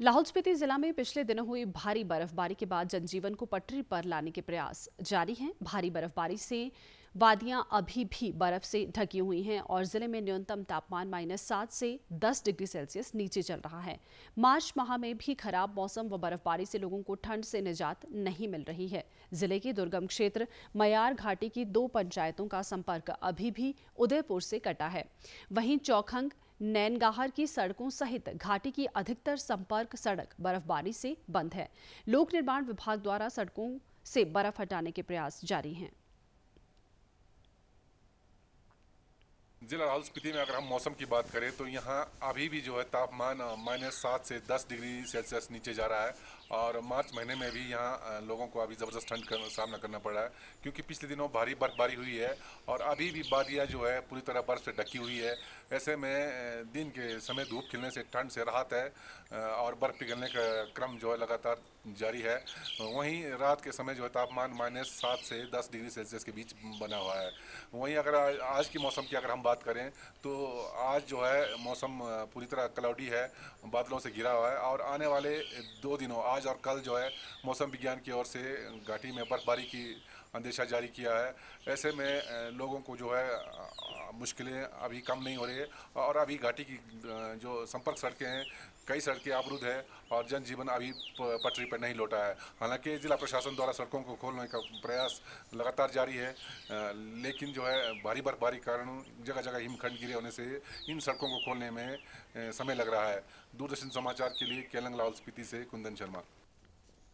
लाहौल स्पीति जिला में पिछले दिनों हुई भारी बर्फबारी के बाद जनजीवन को पटरी पर लाने के प्रयास जारी हैं भारी बर्फबारी से वादियां अभी भी बर्फ से ढकी हुई हैं और जिले में न्यूनतम तापमान माइनस सात से दस डिग्री सेल्सियस नीचे चल रहा है मार्च माह में भी खराब मौसम व बर्फबारी से लोगों को ठंड से निजात नहीं मिल रही है जिले के दुर्गम क्षेत्र मयार घाटी की दो पंचायतों का संपर्क अभी भी उदयपुर से कटा है वहीं चौखंग नैनगाहर की सड़कों सहित घाटी की अधिकतर संपर्क सड़क बर्फबारी से बंद है लोक निर्माण विभाग द्वारा सड़कों से बर्फ हटाने के प्रयास जारी हैं जिला लाहौल स्पीति में अगर हम मौसम की बात करें तो यहाँ अभी भी जो है तापमान माइनस सात से दस डिग्री सेल्सियस नीचे जा रहा है और मार्च महीने में भी यहाँ लोगों को अभी ज़बरदस्त ठंड का सामना करना पड़ रहा है क्योंकि पिछले दिनों भारी बर्फबारी हुई है और अभी भी बादियाँ जो है पूरी तरह बर्फ से ढकी हुई है ऐसे में दिन के समय धूप खिलने से ठंड से राहत है और बर्फ़ पिघलने का क्रम जो है लगातार जारी है वहीं रात के समय जो है तापमान माइनस सात से दस डिग्री सेल्सियस के बीच बना हुआ है वहीं अगर आज के मौसम की अगर हम बात बात करें तो आज जो है मौसम पूरी तरह क्लाउडी है बादलों से घिरा हुआ है और आने वाले दो दिनों आज और कल जो है मौसम विज्ञान की ओर से घाटी में बर्फबारी की अंदेशा जारी किया है ऐसे में लोगों को जो है मुश्किलें अभी कम नहीं हो रही है और अभी घाटी की जो संपर्क सड़कें हैं कई सड़कें अवरुद्ध है और जनजीवन अभी पटरी पर नहीं लौटा है हालांकि ज़िला प्रशासन द्वारा सड़कों को खोलने का प्रयास लगातार जारी है लेकिन जो है भारी बर्फबारी कारण जगह जगह हिमखंड गिरे होने से इन सड़कों को खोलने में समय लग रहा है दूरदर्शन समाचार के लिए केलंग लाहौल स्पीति से कुंदन शर्मा